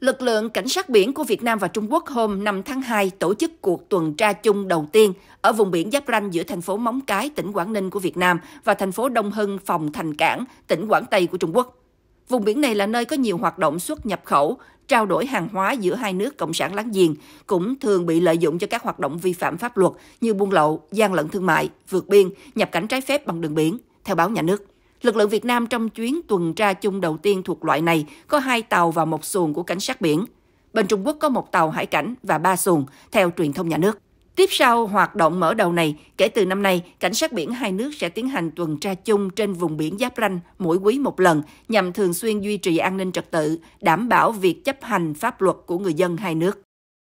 Lực lượng cảnh sát biển của Việt Nam và Trung Quốc hôm 5 tháng 2 tổ chức cuộc tuần tra chung đầu tiên ở vùng biển giáp ranh giữa thành phố Móng Cái, tỉnh Quảng Ninh của Việt Nam và thành phố Đông Hưng, Phòng Thành Cảng, tỉnh Quảng Tây của Trung Quốc. Vùng biển này là nơi có nhiều hoạt động xuất nhập khẩu, trao đổi hàng hóa giữa hai nước cộng sản láng giềng, cũng thường bị lợi dụng cho các hoạt động vi phạm pháp luật như buôn lậu, gian lận thương mại, vượt biên, nhập cảnh trái phép bằng đường biển, theo báo nhà nước. Lực lượng Việt Nam trong chuyến tuần tra chung đầu tiên thuộc loại này có hai tàu và một xuồng của cảnh sát biển. Bên Trung Quốc có một tàu hải cảnh và ba xuồng, theo truyền thông nhà nước. Tiếp sau hoạt động mở đầu này, kể từ năm nay, cảnh sát biển hai nước sẽ tiến hành tuần tra chung trên vùng biển giáp ranh mỗi quý một lần nhằm thường xuyên duy trì an ninh trật tự, đảm bảo việc chấp hành pháp luật của người dân hai nước.